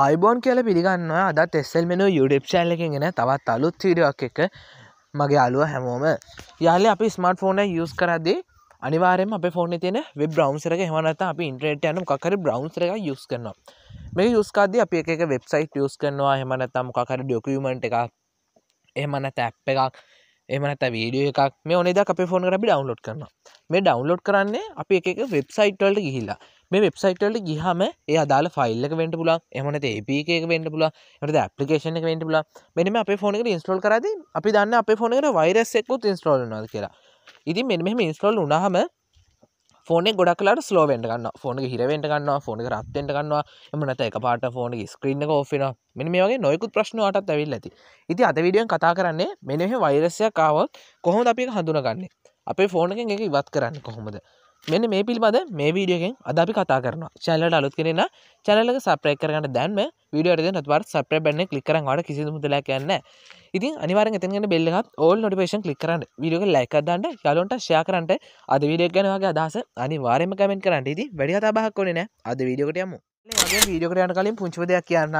ආයිබෝන් කියල පිළිගන්නවා අදත් එස්සල් මෙෙන යුඩප් චල්ලකගෙන තවත් අලුත් වීඩියක් එක මගේ අලුව හැමෝම යාල අපි ස්මර්ට ෆෝන යස් කරදේ අනිවාරෙන් අප ෆෝන තියන වෙබ බ්‍රවන්සරක හමනත අපි ඉන්ට්‍රේට යනු කර බ්‍රවන්සර එක යුස් කරනවා මේ යුස්කාද අප එක වෙබ්සයිට් යස් කරනවා හෙමනතම් කර ඩොකමට එකක් එහමන තැප් එකක් එමනත වීඩිය එකක් මේ ඕනෙද අප ෆෝන් කර අපි ඩවන්ලෝඩ් කරන මේ ඩවන්ලෝඩ් කරන්නේ අපි එක වෙබ්සයිට්වලට ගිහිලා මේ වෙබ්සයිටල්ට ගිහම ඒ අදාල ෆල්ලක වෙන්ට පුලා එමනට ඒපක වෙන්ට පුලා එට ඇපිකේෂන එක වෙන්ට පුලා මෙනම අප ෆෝනක ඉස්ට්‍රල් කරද අපි දන්න අප ෆෝනකට වෛරස්සෙක්කුත් ඉස්ට්‍රෝල් නද කියලා ඉතින් මෙ මෙම ඉස්ට්‍රෝල් උනාහම ෆෝන ගොඩක්ලාට ස්ලෝ වෙන්ට ගන්න ෆෝන හිරවෙන්ට ගන්නවා ෆෝන රත්තෙන්ට ගන්නවා එමනත එක පාට ෆෝන ස්ක්‍රීන්න ෝෆෙන මෙ මේ වගේ නොයකුත් ප්‍රශ්නවාටත් ඇවිල් ඇති ඉති අද විඩියන් කතා කරන්නේ මෙනෙහි වෛරසය කාවත් කොහොම අපි හඳුනගන්නේ අපේ ෆෝනකින් එක ඉවත් කරන්න කොහොමද මෙන්න මේ පිල්බඳ මේ වීඩියෝගෙන් අද අපි කතා කරන චැනලට අලුත් කෙනෙන චැනලක සප්‍රේක් කරගන්න දැන්ම වීඩියට නතුවර සප්‍රේ බැන්න කලික් කරන වට කිසි මුදලක් යන්න ඉතින් අනිවාර එතගෙන බෙල්ලගත් ඕල් නොටිපේෂන් කලික් කරන්න වීඩියෝක ලයිකදන්න යලොන්ට ෂයා කරන්ට අද වීඩියක් ගැනවාගේ අදහස අනිවාරයම කමෙන්ට කරන්න ඉති වැඩි කතාබහක් කොනෙන අද වීඩියෝකට යමු වීඩියෝකරයන කලින් පුංචි දෙයක් කියන්න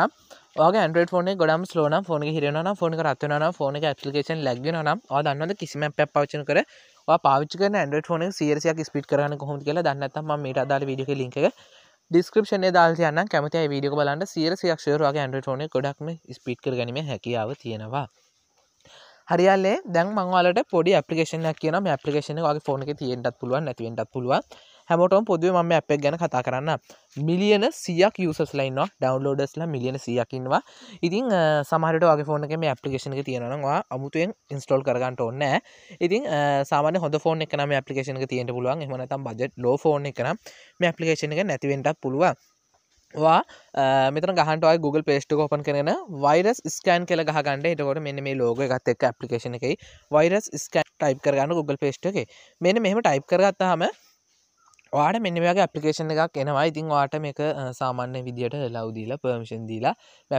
ඔගේ ඇන්ඩ ෆෝන ගොඩම් ලෝන ෆෝන හිරෙනන ෆෝන රත්වන ෆෝන ඇපිකේන් ලැක්ගෙන නම් දන්නද කිසිම පැප් පවචන කර පාච්ක ඇන්ඩ ෆෝන සිරසියක් ස්පිට කරන කොහොම කියල දන්නත්තම මේට අදාල විඩියක ලින්ක ඩිස්ක්‍රපෂන දාල් යන්න කැමති විඩියක බලන්න සිරසියක්ෂරවාගේ ඇන්ඩ ෆෝන ගොඩක්ම ස්පිට කරගනීම හැකියාව තියෙනවා හරිියල්ලේ දැන් මංවලට පොඩි පපිකේෂන කියන පපිකේෂන වගේ ෆෝන තියෙන්ටත් පුළුවන් නැතිවෙන්ටත් පුළුවන් හැමෝටම පොදුව මම අප ගැන කතා කරන්න මිලියන සියක් යුසස් ලයින්වා ඩවන්ලෝඩස්ලා මිලියන සියකින්වා ඉතින් සමහට වගේ ෆෝන එක මේ අපපලිකේෂන එක තියෙනවා අමුතුවෙන් ඉන්ස්ටෝල් කරගන්නට ඔන්න ඉතින් සාමන හොඳ ෆෝන එකනම අපපලිකේෂන එක තියෙන පුළුවන් එමනතම් බජට ලෝ ෆෝන එකනම් මේ අපපලිකේෂන එක නැතිවෙන්ටක් පුළුවන් වා මෙතන ගහන්ටයි Google පේස්ට කෝපන් කරන වරස් ස්කන් කෙල ගහන්ට එතකොට මෙන්න මේ ලෝග ගත් එක් පපිකේෂන එකයි වරස් ස්කන් ටයිප් කරගන්න Google පේස්ට එක මෙන්න මෙහම ටයිප් කරගත්තාහම වාට මෙනිවගේ අපපිකේෂන එකක් එනවා ඉතින් වාට මේක සාමාන්‍ය විදිට ලවදීලා පර්මිෂන් දීලා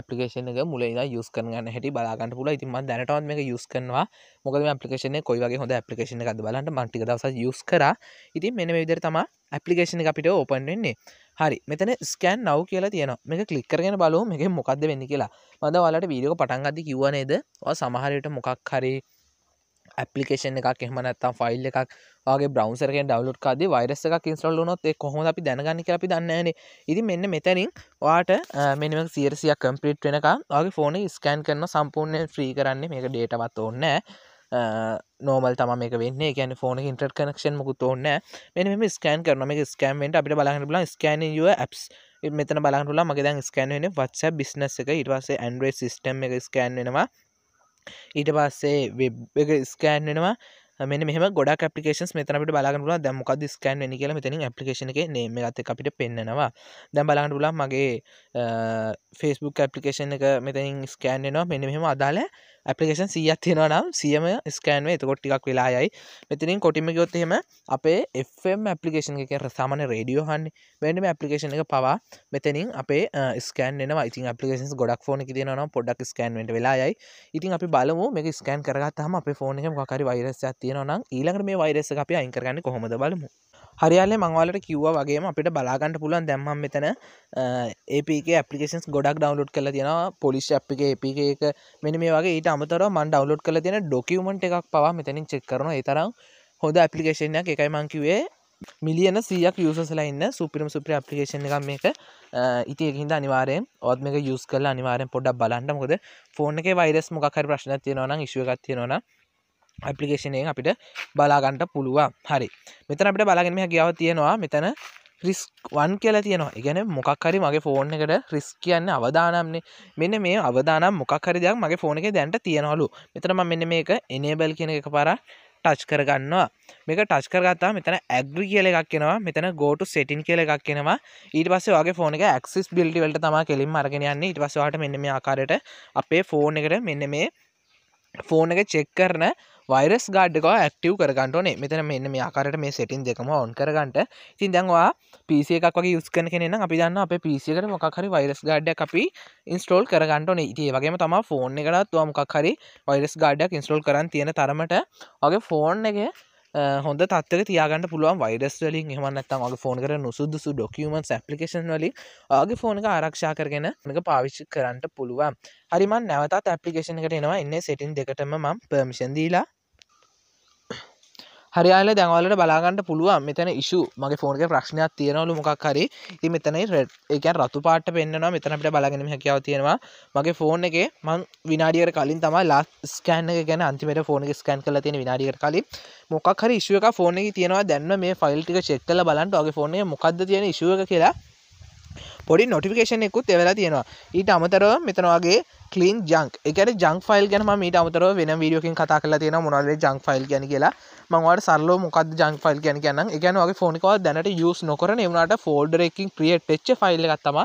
පපිකේෂන එක මුලලා යුස් කරන්න හැට බලාගන්න පුල ඉතින්ම දැනටවන් මේ යුස් කරනවා මොකද පපිකේෂන කොයිගේ හොඳ පපිකේෂන එකද බලට මටික දවස යුස් කර ඉතින් මෙන විදිර තම ඇපලිකේෂන අපිට ඕපන් වෙන්නේ හරි මෙතන ස්කෑන් නව් කියලා තියෙන මේ කලික් කරගෙන බලෝ මේ මොකක්ද වෙන්න කියලා මද වලට වීඩියෝ පටන්ගද කිවනේද සමහරයට මොකක් හරේ ඇපලිකේෂන් එකක් එහම නැත්තම් ෆයිල් එකක් වගේ බ්‍රවන්සරෙන් ඩවලුට් කාද වරස එකක් ඉස්ටල් නොත් කොහොම අපි දැනගන්න අපි දන්නන ඉති මෙන්න මෙතැනින් වාට මෙනිම සීරසිය කම්පිට් වෙනක වගේ ෆෝන ස්කෑන් කරන සම්පූර්ණය ්‍රී කරන්නේ මේක ඩේටවත් ඔන්න නෝමල් තම මේ වෙන්න ගැන ෆෝන ඉන්ට්‍රට කනක්ෂන් මුකුත් ඔන්න මෙම ස්කෑන් කරනම ස්කෑම්ෙන්ට අපිට බලහන්න බල ස්කෑන ඇප්ස් මෙතන බලහටුලා මගේ දැන් ස්කෑන් වෙන වත්ස බිස්නස එක ඉටවාසේ ඇන්ඩ්‍රේ සිස්ටම් එක ස්කෑන් වෙනවා ඊට පස්සේ වෙබ් එක ස්කෑන් වෙනවා මෙ මෙම ගොඩ පපිකේන් මෙතනට බලාගන්නුලා දැමකද ස්කෑන් වෙනි කියල මෙතන පපිකේෂන එක නේම ගත අපිට පෙන්නවා දැම් බලාගඩුලා මගේ ෆෙස්බුක් ඇපලිකේෂන් එක මෙතනින් ස්කෑන්නවා මෙ මෙහෙම අදාළ ඇපිකේෂන් සියත් තියෙනනම් සියම ස්කෑන්ව එතකොට්ටික් වෙලා යයි මෙතිනින් කොටිම ගොත්තහෙම අපේ Fම් ඇපිකේෂන් එක සාමන රඩියෝ හන් වැඩම ඇපිකේෂන එක පවා මෙතනින් අපේ ස්කෑන ඉති පිකේන් ගොඩක් ෆෝන තියනම් පොඩක් ස්කෑන්ට වෙලා යයි ඉතින් අපි බලමු මේක ස්කෑන් කරගත්තහම අප ෆෝනහම කකරි වෛරසයක් තියෙනනම් ඊළඟට මේ වෛරස අපි අයිකරගන්න කොහොමද බලමු හරියාලේ මංවාලට කිව්ව වගේ අපිට බලාගන්න පුලන් දැම්ම මෙතන ඒපක පපිකේන්ස් ගොඩක් ඩවන්ලෝඩ් කල තියෙන පොලිස් අපික ඒපක එක මෙනි මේ වගේ ඊට අමතර මන් ඩවලෝඩ් කල තියෙන ඩොකවමට එකක් පවා මෙතනින් චෙක් කරන ඒතරම් හොඳ ඇපලිකේෂන්යක් එකයි මංකිවේ මිලියන සියක් යසලා ඉන්න සුපිරම් සුප්‍ර අපපිකේෂන් එක මේක ඉතියකින්ද අනිවාරයෙන් ඔත් මේක යුස් කල අනිවාරෙන් පොඩක් බලන්නමකොද ෆෝන එක වරස් මොකර ප්‍රශ්න තියෙනවන ශවකත්තියෙනවා ඇපලිකේෂනයෙන් අපිට බලාගන්නට පුළුවන් හරි මෙතන අපිට බලාගෙන හැකියාව තියෙනවා මෙතන රිස්වන් කියලා තියෙනවා ඉගැන මොකක්හරි මගේ ෆෝන් එකට රිස් කියන්න අවදානම්න්නේ මෙන්න මේ අවදානම් මොකක්හරිදයක් මගේ ෆෝන එක දැන්ට තියෙනවලු මෙතරම මෙන්න මේක එනේබල් කියන එක පර ටච් කරගන්නවා මේක ටච් කරගත්තා මෙතන ඇග්‍රි කියල එකක් කියෙනවා මෙතන ගෝටු සෙටින් කියල එකක් කියෙනවා ඊට පස්ස වගේ ෆෝන එක ක්සිස් බිල්ටි වලට තම කෙලින් අරගෙනයන්නේ ඉට පසවාට මෙන්න මේ ආකාරයට අපේ ෆෝන් එකට මෙන්න මේ ෆෝන එක චෙක් කරන වරස් ගඩ්ක ඇක්ටව කරගන්නට නේ මෙතන මෙන්න මේ ආකාරට මේ සෙටින් දෙකම ඔන් කරගන්නට ඉතින් දැන්වා පිසිය එකක් වගේ යුස් කන කෙනෙන අපි දන්න අප පිසිකට මොකහරි වරස් ගඩ්ඩ අපි ඉන්ස්ටෝල් කරගන්නට නේ ඉතිේ වගේම තම ෆෝන් එකටත් තුවා මොකක් හරි වරස් ගඩ්ඩක් ඉන්ස්ටෝල් කරන්න තියෙන තරමට වගේ ෆෝන් එක හොඳ තත්වක තියාගන්න පුළුවන් වයිඩස් වලින් එහම නැත්තම් ඔගේ ෆෝන් කර නුසුදුසු ඩොකියමන්ස් ඇපලිකේෂන් වලින් ඔගේ ෆෝන එක ආරක්ෂා කරගෙන මක පාවිච්චි කරන්නට පුළුවන් හරිමන් නැවතත් ඇපලිකේෂන එකට එනවා එන්න සෙටින් දෙකටම මම් පර්මිෂන් දීලා හරියාල දැන්වලට බලාගන්නට පුළුවන් මෙතන ඉශු මගේ ෆෝන්ගේ ප්‍රශ්නයක් තියෙනවලු මොකක් හරි ති මෙතනයි රෙට් එකන් රතු පාට පෙන්න්නවා මෙතනට බලාගෙනම හැකියාව තියෙනවා මගේ ෆෝන් එක මං විනාඩියර කලින් තමයි ලා ස්කෑන් එක ගැන අන්තිමට ෆෝන ස්කන් කල තියෙන විනාඩියර කලින් මොකක් හරි ඉශුව එක ෆෝන එක තියෙනවා දැන්ව මේ ෆයිල්ටික චෙක් කල බලන්ට ඔගේ ෆෝනේ මොකක්ද තියෙන ඉශුව කියලා පොඩි නොටිකේෂනෙකුත් එවෙලා තියෙනවා ඊට අමතරව මෙතනවාගේ කලීන් ජංක් එකන ජංක් ෆයිල් ගැන මීට අමතර වෙන වීඩියෝකින් කතා කලා තියෙන මොනදේ ජංක් ෆයිල් ගැන කියලා මංවට සල්ලෝ මොකද ජංක් ෆයිල් ගැන ගැන ගැනගේ ෆෝනිකව දැනට යස් නොකර නිවුණට ෆෝල්ඩර එකින් ක්‍රියට එච්ච ෆයිල් ගත්තම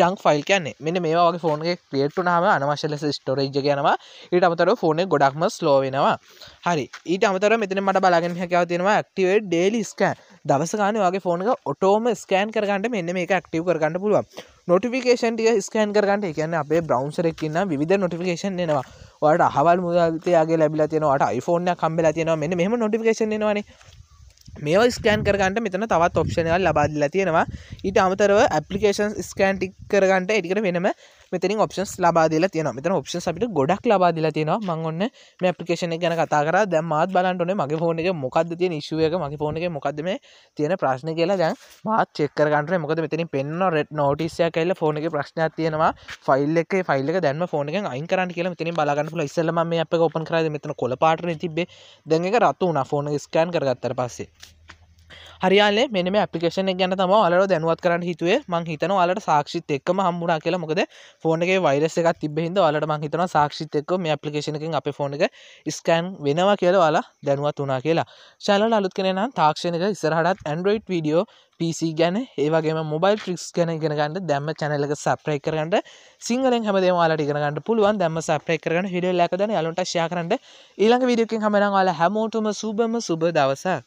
ජංක් ෆයිල් කියන්නේ මෙන්න මේවාගේ ෆෝන්ගේ ක්‍රියට්ටු නහම අනවශ්‍යලෙස ස්ටෝරේජ් ගැනවා ඊට අමතර ෆෝනේ ගොඩක්ම ස්ලෝවෙනවා හරි ඊට අමතර මෙතන මට බලාගෙන හැකව තියෙනවා ඇක්ටිවේ ඩේලි ස්කෑන් දවසකාන වගේ ෆෝනක ඔටෝම ස්කෑන් කරගන්නට මෙන්න මේ එකක්ටිව් කරගන්න පුළුවන් නොටිකේෂන් ටික ස්කෑන් කරගන්නට එකන්න අපේ බ්‍රවන්සරක්කින්න විධ නොටිකේෂන් එනවා වට හවල් මුදතයාගේ ලැබිලා තියෙනවාට iPhoneෆෝන කම්බලා තියෙනවා මෙන්න මෙම නොටිකේෂන් එනවානේ මේෝ ස්කෑන් කරගන්නට මෙතන තවත් ඔප්ෂනල් ලබාදිලා තියෙනවා ඊට අමතරව ඇපලිකේෂන් ස්කෑන්ටික් කරගන්නට එටිකට වෙනම මෙතනි ඔප්ෂන්ස් ලබාදල තියන මෙතන ඔප්ෂන් අපිට ගොඩක් ලබාදිලා තියෙනවා මං ඔන්න මේ අපපිකේෂන ගැන කතාර දැ මාත් බලන්ටන මගේ ෆෝන එක මොකක්ද තිය නිශුවක මගේ ෆෝන එක මොකක්දම තියෙන ප්‍රශ්න කියලා දැන් මාත් චෙක්කරගන්ට මොකද මෙතනි පෙන්න්න රෙට් නෝටිසිය කල්ල ෆෝන එක ප්‍රශ්නයක් තියෙනවා ෆයිල් එක ෆයිල් එක දැන්ම ෆෝන එක අයින් කරන්න කියලා මෙතනි බලාගන්න ඉස්සලම මේ අප ඔපන් කරද මෙතන කොල පාටන තිබේ දැන් එක රත්තු වුණ ෆෝන ස්කෑන් කරගත්තර පස්සේ හරියාලේ මෙම පිකේෂන ගැන තම අලට දැනුවත් කරන්න හිතුවේ මං හිතන අලට සාක්ෂිත් එක්ම හම්බුණා කියල මොකද ෆෝනගේ වරස එකක් තිබෙහිද අලට මං හිතන සාක්ෂිත් එක්ක මේ අපපලිකේෂනකින් අප ෆෝන එක ස්කෑන් වෙනවා කියල අලා දැනුවත් වනා කියලා ශැලල් අලුත් කෙනෙන තාක්ෂණක ඉසරහටත් ඇන්ඩරෝයිඩ් වීඩියෝ පිසි ගැන ඒවගේ මොබයිල් ට්‍රික්ස් ගැන ගෙනගන්නට දැම චැනලක සප්‍රයි කරගන්නට සිංහලෙන් හැමදේ වාලට ඉගෙනගන්නට පුළුවන් දැම සප්‍රයි කරන හිඩිය ලැකදන අලුට ශා කරන්න ඊළඟ විඩියකින් හමෙන වාලා හැමෝටම සුබම සුබ දවසක්